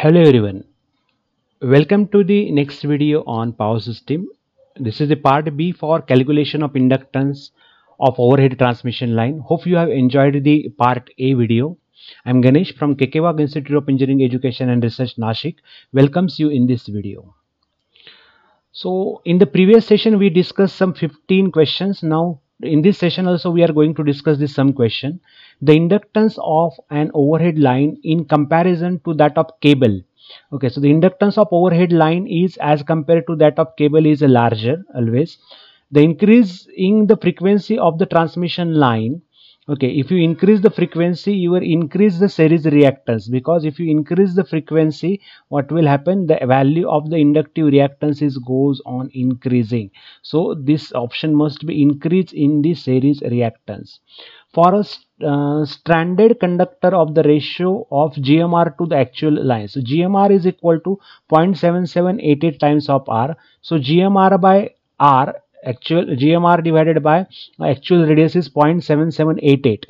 hello everyone welcome to the next video on power system this is the part b for calculation of inductance of overhead transmission line hope you have enjoyed the part a video i'm ganesh from kkewag institute of engineering education and research nashik welcomes you in this video so in the previous session we discussed some 15 questions now in this session also we are going to discuss this sum question the inductance of an overhead line in comparison to that of cable okay so the inductance of overhead line is as compared to that of cable is larger always the increase in the frequency of the transmission line okay if you increase the frequency you will increase the series reactance because if you increase the frequency what will happen the value of the inductive reactance is goes on increasing so this option must be increased in the series reactance for a uh, stranded conductor of the ratio of GMR to the actual line. So GMR is equal to 0.7788 times of R. So GMR by R actual GMR divided by actual radius is 0.7788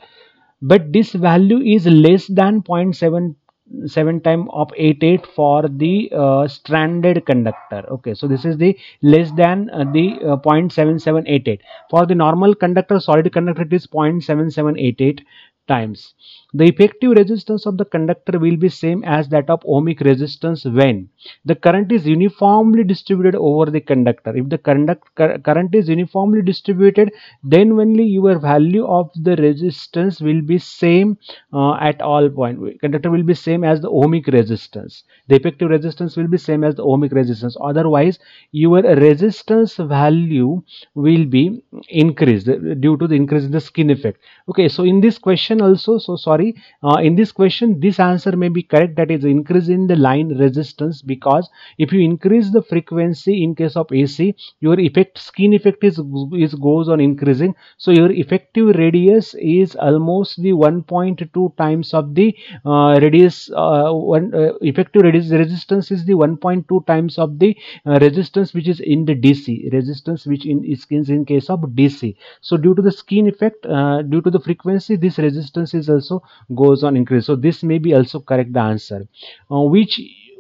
but this value is less than 0.77 time of 88 for the uh, stranded conductor okay so this is the less than uh, the uh, 0.7788 for the normal conductor solid conductor it is 0.7788 times the effective resistance of the conductor will be same as that of ohmic resistance when the current is uniformly distributed over the conductor. If the conduct, current is uniformly distributed, then only your value of the resistance will be same uh, at all point. Conductor will be same as the ohmic resistance. The effective resistance will be same as the ohmic resistance. Otherwise, your resistance value will be increased due to the increase in the skin effect. Okay, so in this question also, so sorry sorry uh, in this question this answer may be correct that is increase in the line resistance because if you increase the frequency in case of AC your effect skin effect is, is goes on increasing so your effective radius is almost the 1.2 times of the uh, radius uh, one uh, effective radius resistance is the 1.2 times of the uh, resistance which is in the DC resistance which in skins in case of DC so due to the skin effect uh, due to the frequency this resistance is also goes on increase so this may be also correct the answer uh, which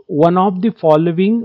one of the following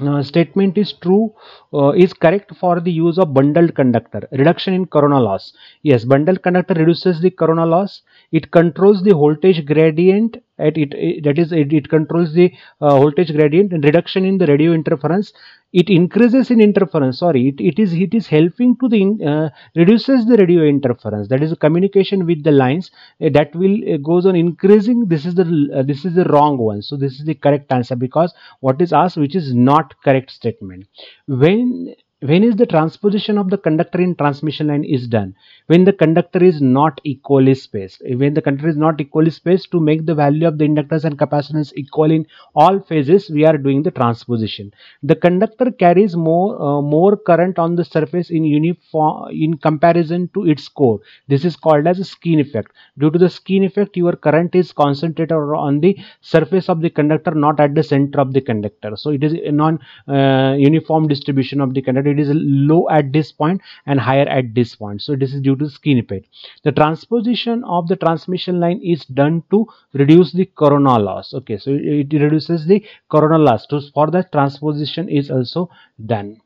uh, statement is true uh, is correct for the use of bundled conductor reduction in corona loss yes bundled conductor reduces the corona loss it controls the voltage gradient at it, it that is it, it controls the uh, voltage gradient and reduction in the radio interference it increases in interference sorry it, it is it is helping to the uh, reduces the radio interference that is communication with the lines uh, that will eh, goes on increasing this is the uh, this is the wrong one so this is the correct answer because what is asked which is not correct statement when when is the transposition of the conductor in transmission line is done when the conductor is not equally spaced when the conductor is not equally spaced to make the value of the inductance and capacitance equal in all phases we are doing the transposition the conductor carries more uh, more current on the surface in uniform in comparison to its core this is called as a effect due to the skin effect your current is concentrated on the surface of the conductor not at the center of the conductor so it is a non uh, uniform distribution of the conductor it is low at this point and higher at this point so this is due to skin effect the transposition of the transmission line is done to reduce the corona loss okay so it reduces the corona loss so for that transposition is also done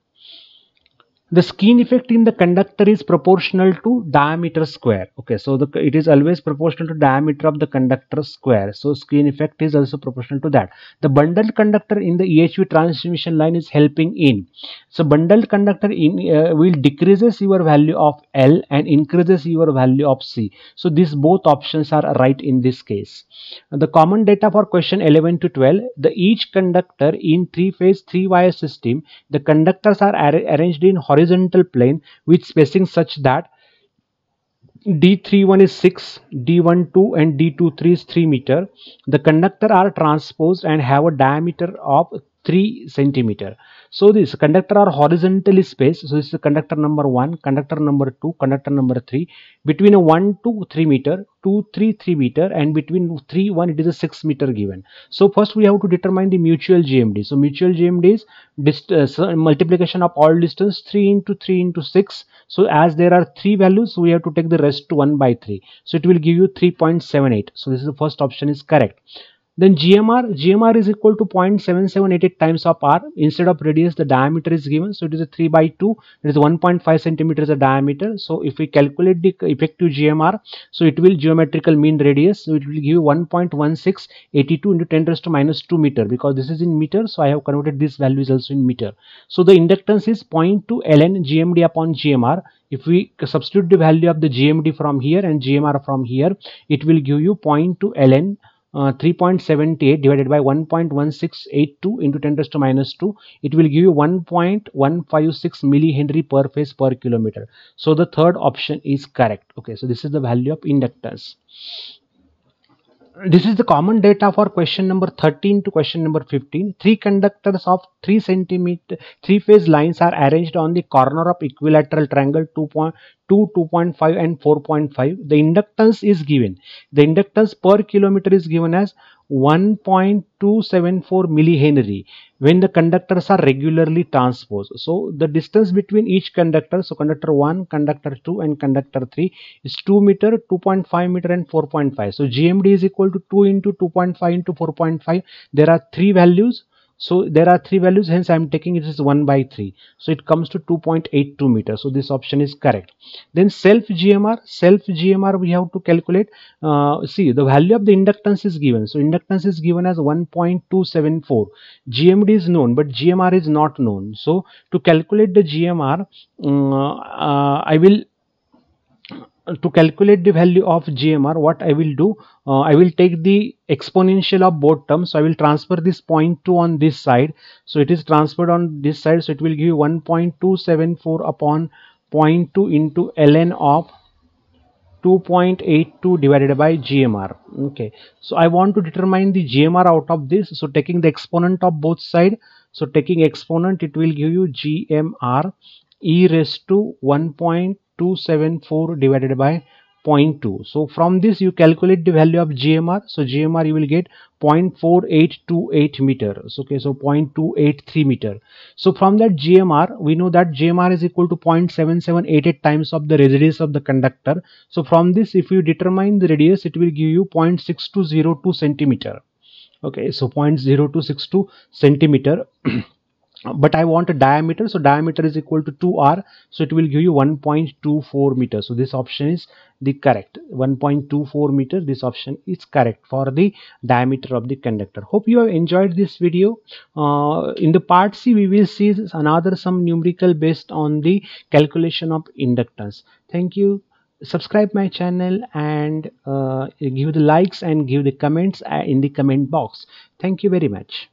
the skin effect in the conductor is proportional to diameter square okay so the, it is always proportional to diameter of the conductor square so skin effect is also proportional to that the bundled conductor in the EHV transmission line is helping in so bundled conductor in uh, will decreases your value of L and increases your value of C so these both options are right in this case the common data for question 11 to 12 the each conductor in three phase three wire system the conductors are ar arranged in horizontal horizontal plane with spacing such that D31 is 6, D12 and D23 is 3 meter. The conductor are transposed and have a diameter of 3 centimeter so this conductor are horizontally spaced so this is conductor number 1 conductor number 2 conductor number 3 between 1 to 3 meter 2 3 3 meter and between 3 1 it is a 6 meter given so first we have to determine the mutual gmd so mutual gmd is uh, multiplication of all distance 3 into 3 into 6 so as there are three values so we have to take the rest 1 by 3 so it will give you 3.78 so this is the first option is correct then GMR, GMR is equal to 0.7788 times of R. Instead of radius, the diameter is given. So it is a 3 by 2. It is 1.5 centimeters a diameter. So if we calculate the effective GMR, so it will geometrical mean radius. So it will give you 1.1682 into 10 raised to minus 2 meter because this is in meter. So I have converted this value is also in meter. So the inductance is 0.2 ln GMD upon GMR if we substitute the value of the GMD from here and GMR from here, it will give you 0.2 ln uh, 3.78 divided by 1.1682 into 10 to minus 2 it will give you 1.156 millihenry per phase per kilometer so the third option is correct okay so this is the value of inductance this is the common data for question number 13 to question number 15 three conductors of 3 centimeter three phase lines are arranged on the corner of equilateral triangle 2.2 2.5 and 4.5 the inductance is given the inductance per kilometer is given as 1.274 millihenry when the conductors are regularly transposed. So the distance between each conductor, so conductor 1, conductor 2 and conductor 3 is 2 meter, 2.5 meter and 4.5. So GMD is equal to 2 into 2.5 into 4.5. There are three values so there are three values hence i am taking it is 1 by 3 so it comes to 2.82 meter so this option is correct then self gmr self gmr we have to calculate uh, see the value of the inductance is given so inductance is given as 1.274 gmd is known but gmr is not known so to calculate the gmr um, mm, uh, i will to calculate the value of GMR what I will do uh, I will take the exponential of both terms so I will transfer this 0.2 on this side so it is transferred on this side so it will give you 1.274 upon 0.2 into ln of 2.82 divided by GMR okay so I want to determine the GMR out of this so taking the exponent of both side so taking exponent it will give you GMR e raised to 1. 274 divided by 0.2 so from this you calculate the value of gmr so gmr you will get 0.4828 meter so okay so 0.283 meter so from that gmr we know that gmr is equal to 0.7788 times of the radius of the conductor so from this if you determine the radius it will give you 0.6202 centimeter okay so 0.0262 centimeter but I want a diameter so diameter is equal to 2r so it will give you 1.24 meter so this option is the correct 1.24 meter this option is correct for the diameter of the conductor hope you have enjoyed this video uh, in the part C we will see another some numerical based on the calculation of inductance thank you subscribe my channel and uh, give the likes and give the comments uh, in the comment box thank you very much